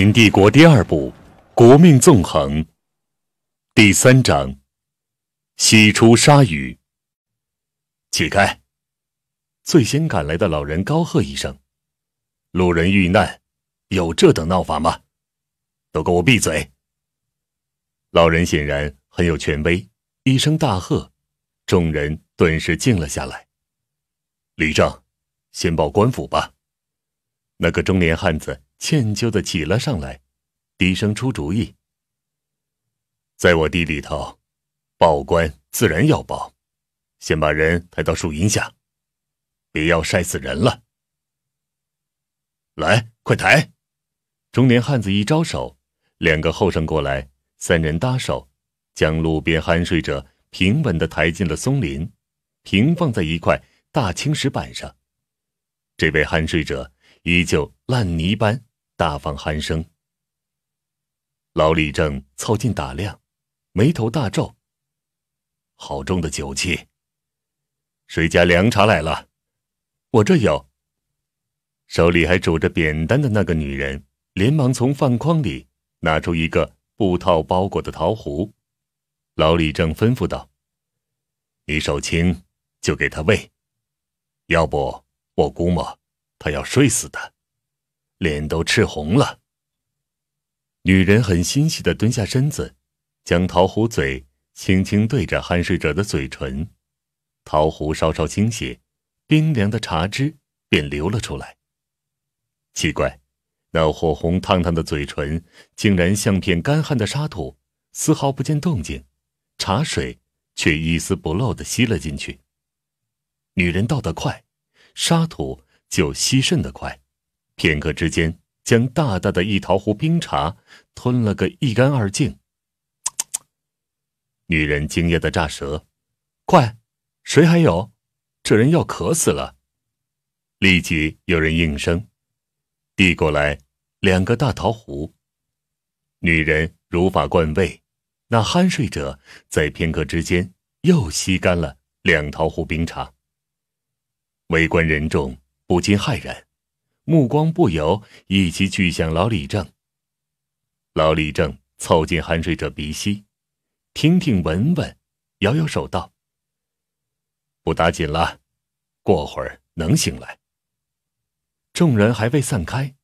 《秦帝国第二部：国命纵横》第三章，西出杀语。起开！最先赶来的老人高喝一声：“路人遇难，有这等闹法吗？”都给我闭嘴！老人显然很有权威，一声大喝，众人顿时静了下来。李正，先报官府吧。那个中年汉子。歉疚的挤了上来，低声出主意。在我地里头，报官自然要报，先把人抬到树荫下，别要晒死人了。来，快抬！中年汉子一招手，两个后生过来，三人搭手，将路边酣睡者平稳的抬进了松林，平放在一块大青石板上。这位酣睡者依旧烂泥般。大放鼾声。老李正凑近打量，眉头大皱。好重的酒气。谁家凉茶来了？我这有。手里还拄着扁担的那个女人，连忙从饭筐里拿出一个布套包裹的陶壶。老李正吩咐道：“你手轻，就给他喂。要不，我估摸他要睡死的。”脸都赤红了。女人很欣喜的蹲下身子，将桃壶嘴轻轻对着酣睡者的嘴唇，桃壶稍稍倾斜，冰凉的茶汁便流了出来。奇怪，那火红烫烫的嘴唇竟然像片干旱的沙土，丝毫不见动静，茶水却一丝不漏的吸了进去。女人倒得快，沙土就吸渗的快。片刻之间，将大大的一桃壶冰茶吞了个一干二净。女人惊讶的炸舌：“快，谁还有？这人要渴死了！”立即有人应声，递过来两个大桃壶。女人如法灌胃，那酣睡者在片刻之间又吸干了两桃壶冰茶。围观人众不禁骇然。目光不由一起去向老李正。老李正凑近酣睡者鼻息，听听闻闻，摇摇手道：“不打紧了，过会儿能醒来。”众人还未散开，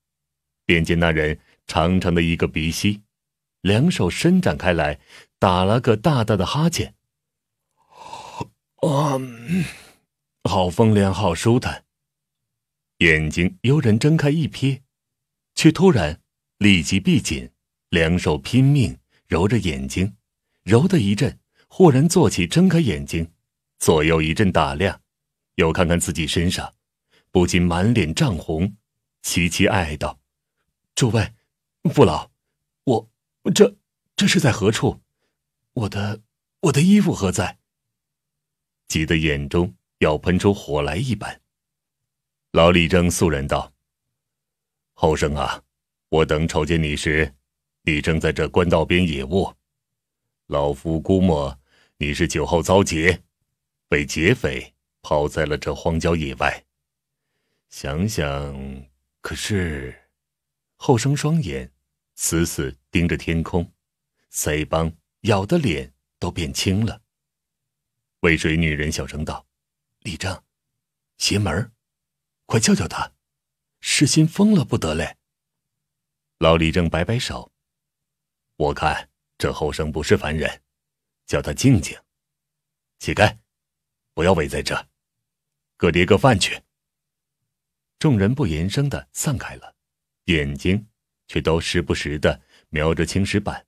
便见那人长长的一个鼻息，两手伸展开来，打了个大大的哈欠，“啊，好风凉，好舒坦。”眼睛悠然睁开一瞥，却突然立即闭紧，两手拼命揉着眼睛，揉的一阵，忽然坐起，睁开眼睛，左右一阵打量，又看看自己身上，不禁满脸涨红，凄凄哀哀道：“诸位，父老，我这这是在何处？我的我的衣服何在？”急得眼中要喷出火来一般。老李正肃然道：“后生啊，我等瞅见你时，你正在这官道边野卧。老夫估摸你是酒后遭劫，被劫匪抛在了这荒郊野外。想想可是……”后生双眼死死盯着天空，腮帮咬的脸都变青了。渭水女人小声道：“李正，邪门。”快叫叫他，失心疯了不得嘞！老李正摆摆手，我看这后生不是凡人，叫他静静。乞丐，不要围在这，各叠各饭去。众人不言声的散开了，眼睛却都时不时的瞄着青石板。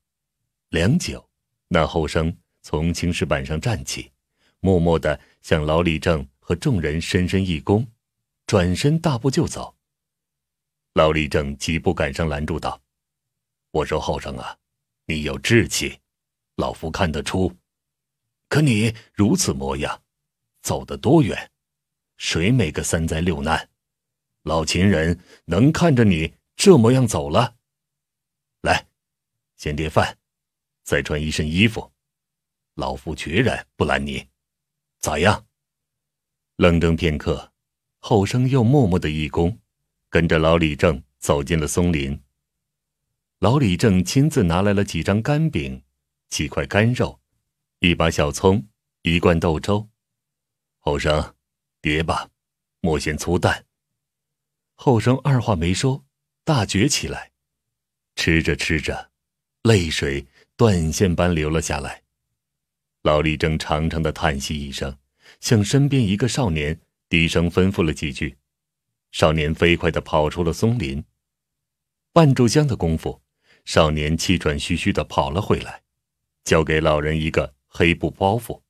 良久，那后生从青石板上站起，默默的向老李正和众人深深一躬。转身大步就走，老李正急步赶上拦住道：“我说后生啊，你有志气，老夫看得出。可你如此模样，走得多远，谁没个三灾六难？老秦人能看着你这模样走了？来，先叠饭，再穿一身衣服，老夫决然不拦你，咋样？”愣怔片刻。后生又默默的一躬，跟着老李正走进了松林。老李正亲自拿来了几张干饼，几块干肉，一把小葱，一罐豆粥。后生，叠吧，莫嫌粗淡。后生二话没说，大嚼起来。吃着吃着，泪水断线般流了下来。老李正长长的叹息一声，向身边一个少年。低声吩咐了几句，少年飞快的跑出了松林。半炷香的功夫，少年气喘吁吁的跑了回来，交给老人一个黑布包袱。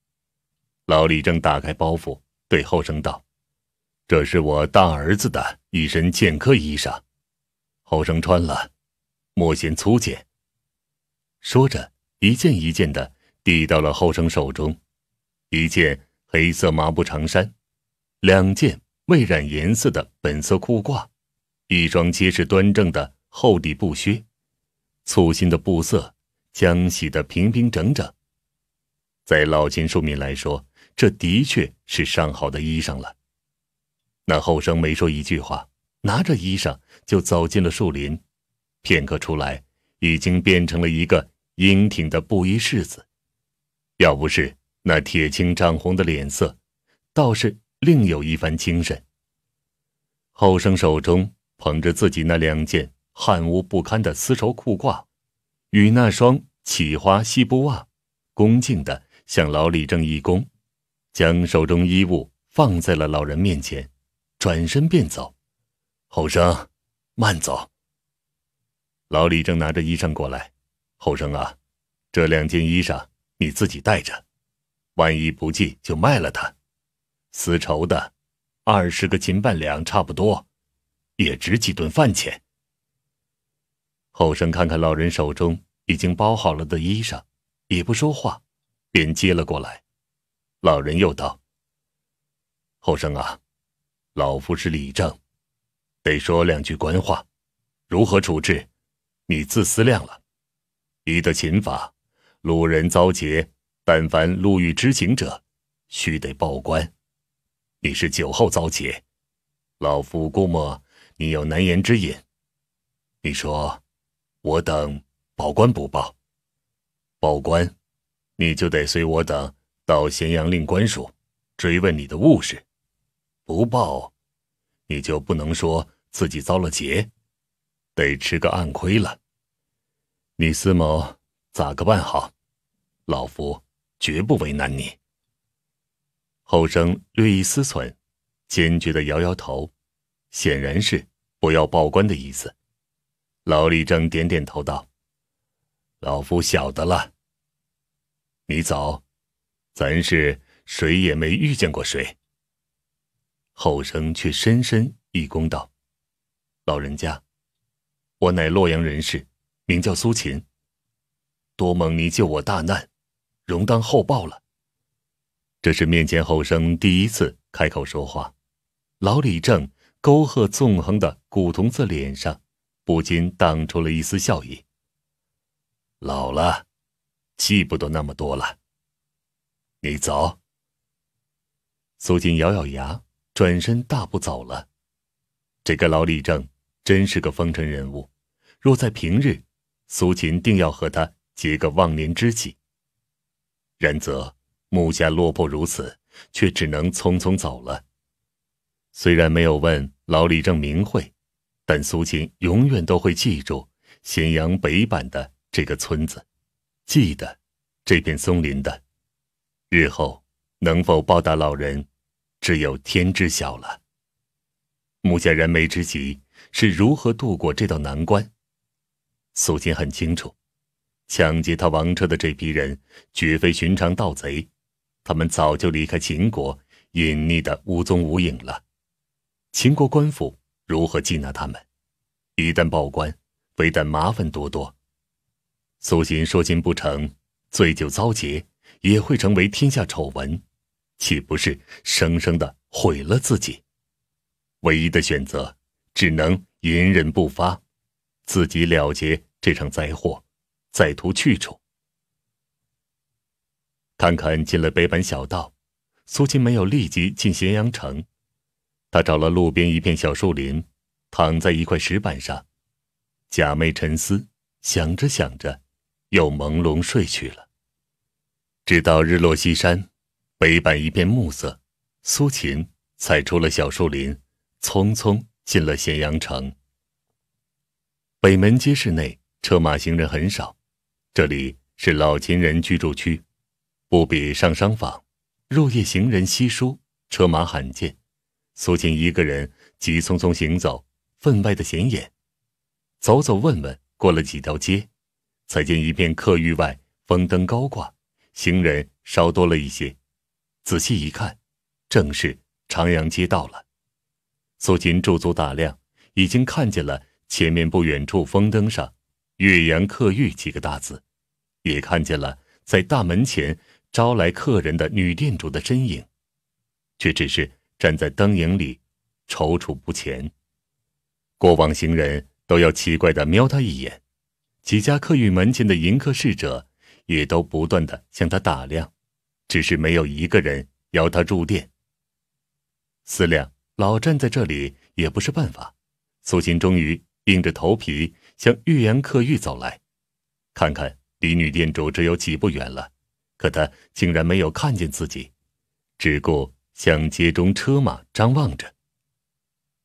老李正打开包袱，对后生道：“这是我大儿子的一身剑客衣裳，后生穿了，莫嫌粗简。”说着，一件一件的递到了后生手中，一件黑色麻布长衫。两件未染颜色的本色裤褂，一双结实端正的厚底布靴，粗心的布色，将洗的平平整整。在老秦树民来说，这的确是上好的衣裳了。那后生没说一句话，拿着衣裳就走进了树林，片刻出来，已经变成了一个英挺的布衣世子。要不是那铁青涨红的脸色，倒是。另有一番精神。后生手中捧着自己那两件汗污不堪的丝绸裤褂，与那双起花细布袜，恭敬地向老李正一躬，将手中衣物放在了老人面前，转身便走。后生，慢走。老李正拿着衣裳过来，后生啊，这两件衣裳你自己带着，万一不济就卖了它。丝绸的，二十个斤半两差不多，也值几顿饭钱。后生看看老人手中已经包好了的衣裳，也不说话，便接了过来。老人又道：“后生啊，老夫是李正，得说两句官话。如何处置，你自思量了。依的秦法，路人遭劫，但凡路遇知情者，须得报官。”你是酒后遭劫，老夫估摸你有难言之隐。你说，我等报官不报？报官，你就得随我等到咸阳令官署，追问你的误事；不报，你就不能说自己遭了劫，得吃个暗亏了。你司某咋个办好？老夫绝不为难你。后生略一思忖，坚决的摇摇头，显然是不要报官的意思。老李正点点头道：“老夫晓得了。你走，咱是谁也没遇见过谁。”后生却深深一躬道：“老人家，我乃洛阳人士，名叫苏秦。多蒙你救我大难，容当厚报了。”这是面前后生第一次开口说话，老李正沟壑纵横的古铜色脸上，不禁荡出了一丝笑意。老了，记不得那么多了。你走。苏秦咬咬牙，转身大步走了。这个老李正真是个风尘人物，若在平日，苏秦定要和他结个忘年之计。然则。穆家落魄如此，却只能匆匆走了。虽然没有问老李正名讳，但苏秦永远都会记住咸阳北板的这个村子，记得这片松林的。日后能否报答老人，只有天知晓了。穆家燃眉之急是如何度过这道难关？苏秦很清楚，抢劫他王车的这批人绝非寻常盗贼。他们早就离开秦国，隐匿的无踪无影了。秦国官府如何缉拿他们？一旦报官，非但麻烦多多，苏秦说亲不成，醉酒遭劫，也会成为天下丑闻，岂不是生生的毁了自己？唯一的选择，只能隐忍不发，自己了结这场灾祸，再图去处。看看，进了北板小道，苏秦没有立即进咸阳城，他找了路边一片小树林，躺在一块石板上，假寐沉思，想着想着，又朦胧睡去了。直到日落西山，北板一片暮色，苏秦踩出了小树林，匆匆进了咸阳城。北门街市内车马行人很少，这里是老秦人居住区。不比上商坊，入夜行人稀疏，车马罕见。苏秦一个人急匆匆行走，分外的显眼。走走问问，过了几条街，才见一片客域外风灯高挂，行人稍多了一些。仔细一看，正是长阳街道了。苏秦驻足打量，已经看见了前面不远处风灯上“岳阳客域”几个大字，也看见了在大门前。招来客人的女店主的身影，却只是站在灯影里，踌躇不前。过往行人，都要奇怪的瞄他一眼；几家客运门前的迎客侍者，也都不断的向他打量，只是没有一个人邀他住店。思量老站在这里也不是办法，苏秦终于硬着头皮向岳阳客运走来，看看离女店主只有几步远了。可他竟然没有看见自己，只顾向街中车马张望着。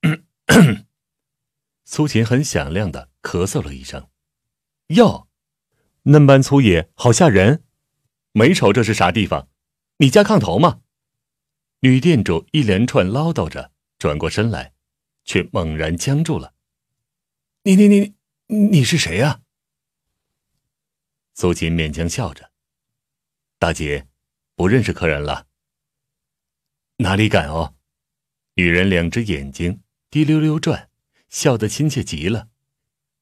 苏秦很响亮的咳嗽了一声：“哟，嫩般粗野，好吓人！没瞅这是啥地方？你家炕头吗？”女店主一连串唠叨着，转过身来，却猛然僵住了：“你你你，你是谁呀？”苏秦勉强笑着。大姐，不认识客人了。哪里敢哦！女人两只眼睛滴溜溜转，笑得亲切极了。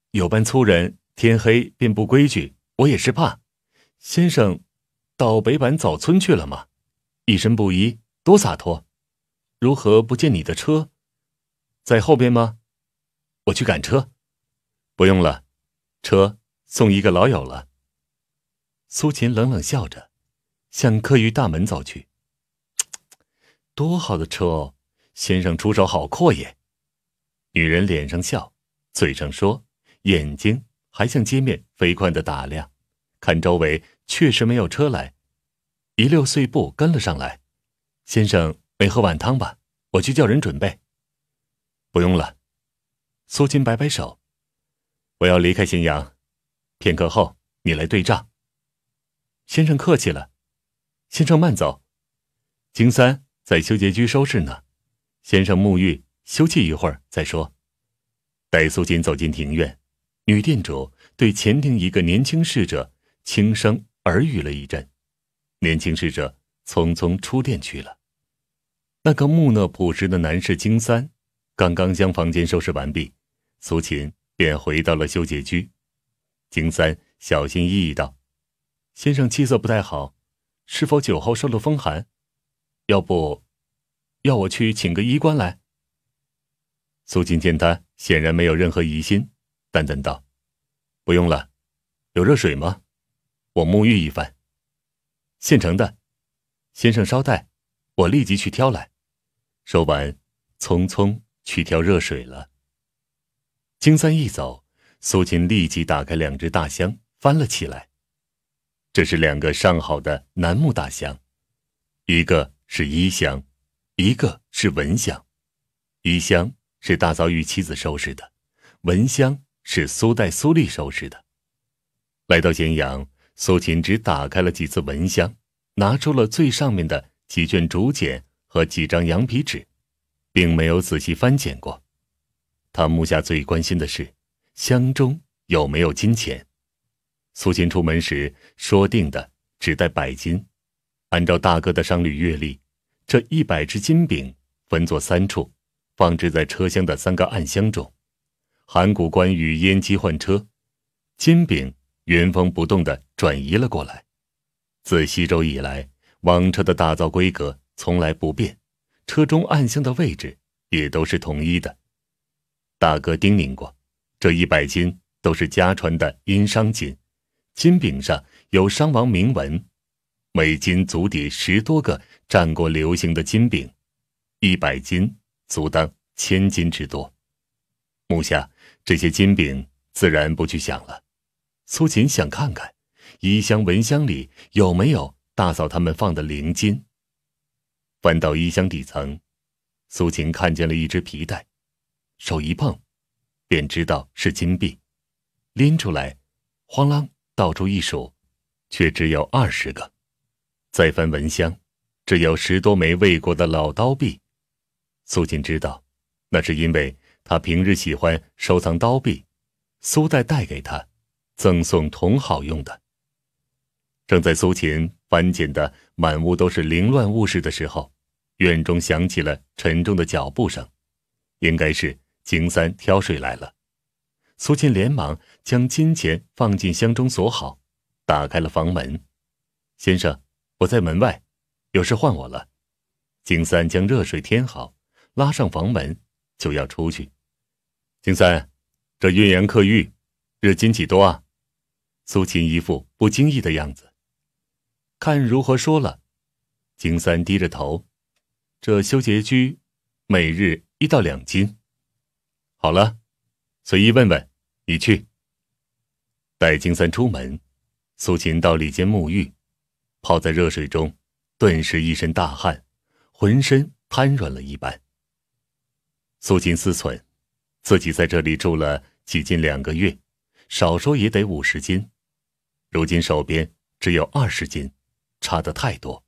有班粗人，天黑便不规矩，我也是怕。先生，到北板早村去了吗？一身布衣，多洒脱。如何不见你的车？在后边吗？我去赶车。不用了，车送一个老友了。苏秦冷冷笑着。向客寓大门走去，啧啧，多好的车哦！先生出手好阔也。女人脸上笑，嘴上说，眼睛还向街面飞快的打量，看周围确实没有车来，一溜碎步跟了上来。先生没喝碗汤吧？我去叫人准备。不用了，苏秦摆摆手，我要离开咸阳，片刻后你来对账。先生客气了。先生慢走，金三在修洁居收拾呢。先生沐浴休憩一会儿再说。待苏秦走进庭院，女店主对前庭一个年轻侍者轻声耳语了一阵，年轻侍者匆匆出店去了。那个木讷朴实的男士金三，刚刚将房间收拾完毕，苏秦便回到了修洁居。金三小心翼翼道：“先生气色不太好。”是否酒后受了风寒？要不要我去请个医官来？苏秦见他显然没有任何疑心，淡淡道：“不用了，有热水吗？我沐浴一番。”现成的，先生稍待，我立即去挑来。说完，匆匆去挑热水了。金三一走，苏秦立即打开两只大箱，翻了起来。这是两个上好的楠木大箱，一个是衣箱，一个是蚊香。衣箱是大嫂与妻子收拾的，蚊香是苏代苏丽收拾的。来到咸阳，苏秦只打开了几次蚊香，拿出了最上面的几卷竹简和几张羊皮纸，并没有仔细翻检过。他目下最关心的是箱中有没有金钱。苏秦出门时说定的只带百金，按照大哥的商旅阅历，这一百只金饼分作三处，放置在车厢的三个暗箱中。函谷关与燕姬换车，金饼原封不动地转移了过来。自西周以来，王车的打造规格从来不变，车中暗箱的位置也都是统一的。大哥叮咛过，这一百斤都是家传的殷商金。金饼上有商王铭文，每斤足抵十多个战国流行的金饼，一百斤足当千金之多。目下这些金饼自然不去想了。苏秦想看看衣箱蚊香里有没有大嫂他们放的零金。翻到衣箱底层，苏秦看见了一只皮带，手一碰，便知道是金币，拎出来，哐啷。倒出一数，却只有二十个。再翻蚊香，只有十多枚魏国的老刀币。苏秦知道，那是因为他平日喜欢收藏刀币，苏代带给他，赠送同好用的。正在苏秦翻捡的满屋都是凌乱物事的时候，院中响起了沉重的脚步声，应该是金三挑水来了。苏秦连忙。将金钱放进箱中锁好，打开了房门。先生，我在门外，有事唤我了。金三将热水添好，拉上房门就要出去。金三，这运盐客玉日金几多啊？苏秦一副不经意的样子，看如何说了。金三低着头，这修洁居每日一到两金。好了，随意问问，你去。待金三出门，苏秦到里间沐浴，泡在热水中，顿时一身大汗，浑身瘫软了一般。苏秦思忖，自己在这里住了几近两个月，少说也得五十斤，如今手边只有二十斤，差得太多。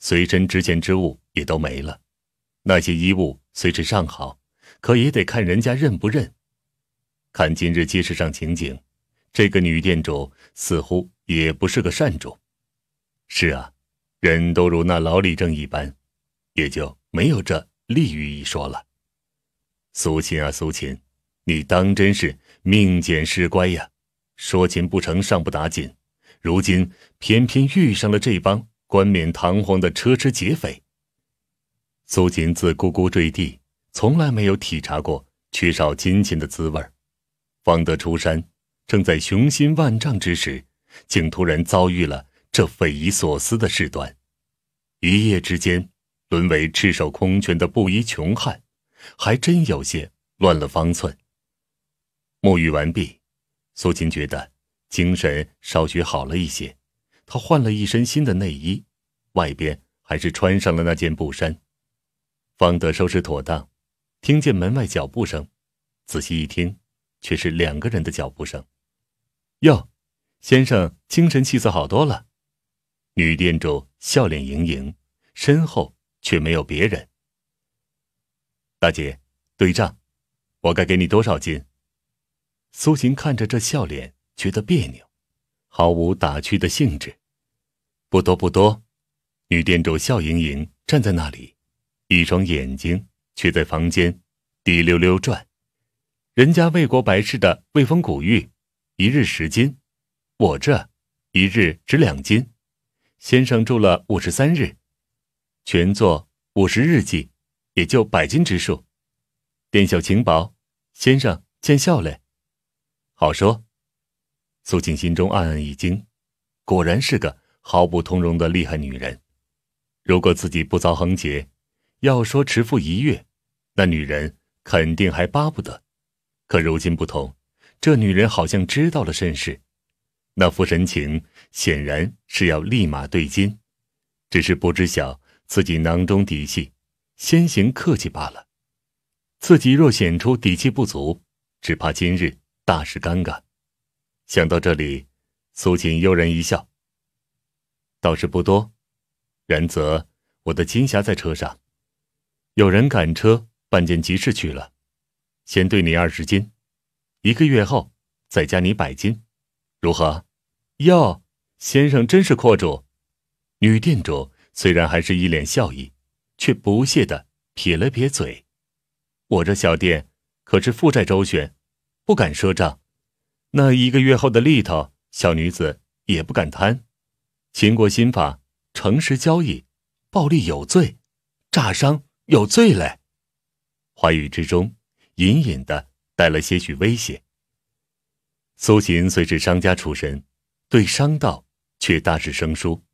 随身值钱之物也都没了，那些衣物虽是上好，可也得看人家认不认。看今日街市上情景。这个女店主似乎也不是个善主。是啊，人都如那劳李正一般，也就没有这利欲一说了。苏秦啊，苏秦，你当真是命贱失乖呀！说秦不成尚不打紧，如今偏偏遇上了这帮冠冕堂皇的车痴劫匪。苏秦自咕咕坠地，从来没有体察过缺少金钱的滋味儿，方得出山。正在雄心万丈之时，竟突然遭遇了这匪夷所思的事端，一夜之间沦为赤手空拳的布衣穷汉，还真有些乱了方寸。沐浴完毕，苏秦觉得精神稍许好了一些，他换了一身新的内衣，外边还是穿上了那件布衫，方得收拾妥当，听见门外脚步声，仔细一听，却是两个人的脚步声。哟，先生精神气色好多了。女店主笑脸盈盈，身后却没有别人。大姐，对账，我该给你多少斤？苏秦看着这笑脸，觉得别扭，毫无打趣的兴致。不多不多。女店主笑盈盈站在那里，一双眼睛却在房间滴溜溜转。人家魏国白氏的魏风古玉。一日十斤，我这一日值两斤。先生住了五十三日，全做五十日计，也就百斤之数。店小情薄，先生见笑了。好说。苏静心中暗暗一惊，果然是个毫不通融的厉害女人。如果自己不遭横劫，要说迟付一月，那女人肯定还巴不得。可如今不同。这女人好像知道了甚事，那副神情显然是要立马对金，只是不知晓自己囊中底细，先行客气罢了。自己若显出底气不足，只怕今日大事尴尬。想到这里，苏秦悠然一笑：“倒是不多，然则我的金匣在车上，有人赶车办件急事去了，先兑你二十金。”一个月后再加你百金，如何？哟，先生真是阔主。女店主虽然还是一脸笑意，却不屑的撇了撇嘴。我这小店可是负债周旋，不敢赊账。那一个月后的利头，小女子也不敢贪。秦国新法，诚实交易，暴力有罪，诈商有罪嘞。话语之中隐隐的。带了些许威胁。苏秦虽是商家出身，对商道却大致生疏，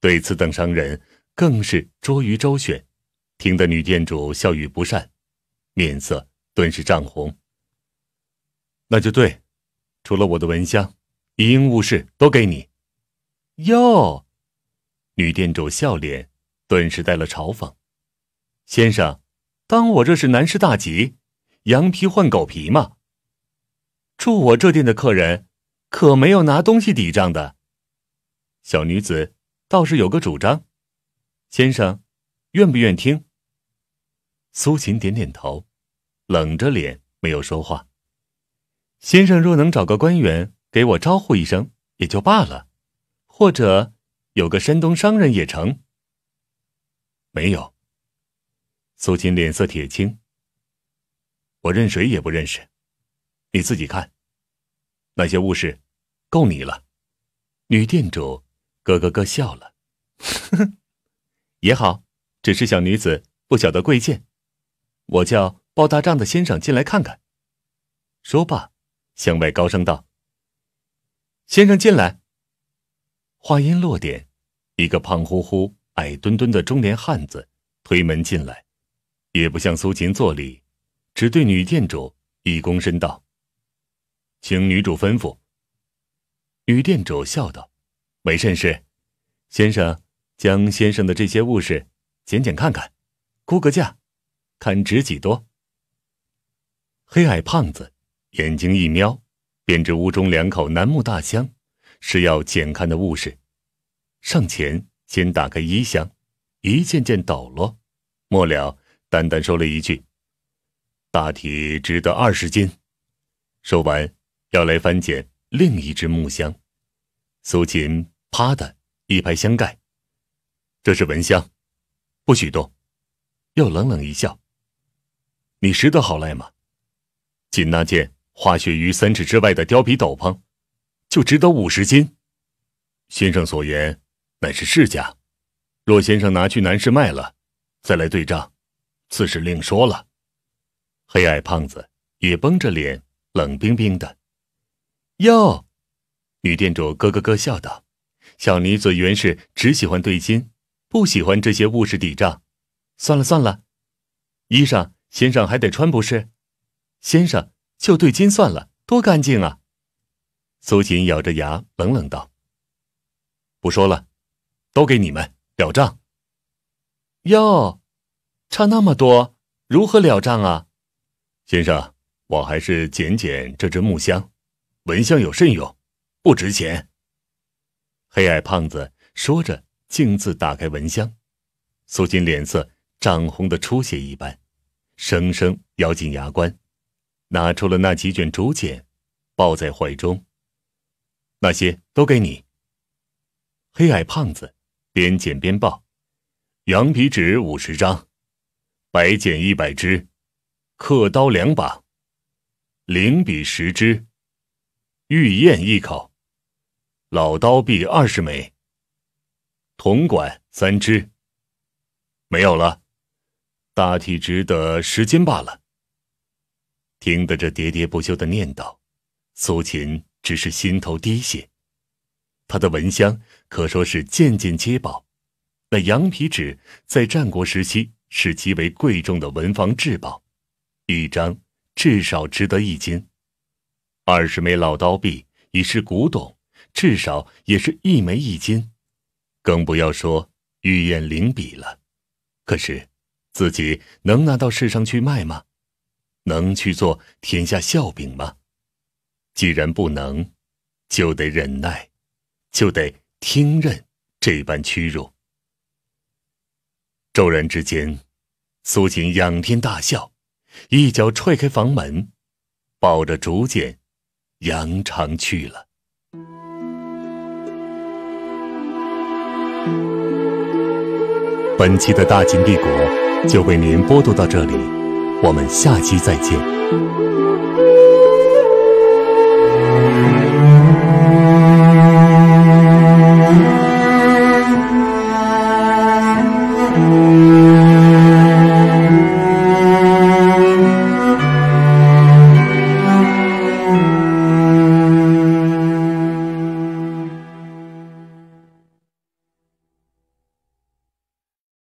对此等商人更是捉于周旋，听得女店主笑语不善，面色顿时涨红。那就对，除了我的蚊香，一应物事都给你。哟，女店主笑脸顿时带了嘲讽，先生，当我这是南师大吉？羊皮换狗皮嘛，住我这店的客人可没有拿东西抵账的。小女子倒是有个主张，先生愿不愿听？苏秦点点头，冷着脸没有说话。先生若能找个官员给我招呼一声，也就罢了；或者有个山东商人也成。没有。苏秦脸色铁青。我认谁也不认识，你自己看。那些物事够你了。女店主咯咯咯笑了，呵呵，也好。只是小女子不晓得贵贱，我叫报大账的先生进来看看。说罢，向外高声道：“先生进来。”话音落点，一个胖乎乎、矮墩墩的中年汉子推门进来，也不向苏秦作礼。只对女店主一躬身道：“请女主吩咐。”女店主笑道：“没甚事，先生将先生的这些物事捡捡看看，估个价，看值几多。”黑矮胖子眼睛一瞄，便知屋中两口楠木大箱是要捡看的物事，上前先打开衣箱，一件件抖落，末了淡淡说了一句。大体值得二十斤。”说完，要来翻检另一只木箱。苏秦啪的一拍箱盖：“这是蚊香，不许动。”又冷冷一笑：“你识得好赖吗？仅那件化雪于三尺之外的貂皮斗篷，就值得五十斤。先生所言乃是市价，若先生拿去南市卖了，再来对账，此事另说了。”黑矮胖子也绷着脸，冷冰冰的。哟，女店主咯咯咯笑道：“小女子原是只喜欢对金，不喜欢这些物事抵账。算了算了，衣裳先生还得穿不是？先生就对金算了，多干净啊！”苏秦咬着牙冷冷道：“不说了，都给你们了账。哟，差那么多，如何了账啊？”先生，我还是捡捡这只木箱，蚊香有甚用？不值钱。黑矮胖子说着，径自打开蚊香。苏金脸色涨红的出血一般，生生咬紧牙关，拿出了那几卷竹简，抱在怀中。那些都给你。黑矮胖子边捡边抱，羊皮纸五十张，白剪一百只。刻刀两把，零比十支，玉砚一口，老刀币二十枚，铜管三支。没有了，大体值得十斤罢了。听得这喋喋不休的念叨，苏秦只是心头滴血。他的蚊香可说是件件皆宝，那羊皮纸在战国时期是极为贵重的文房至宝。一张至少值得一金，二十枚老刀币已是古董，至少也是一枚一金，更不要说玉燕灵笔了。可是，自己能拿到市上去卖吗？能去做天下笑柄吗？既然不能，就得忍耐，就得听任这般屈辱。骤然之间，苏秦仰天大笑。一脚踹开房门，抱着竹简，扬长去了。本期的大秦帝国就为您播读到这里，我们下期再见。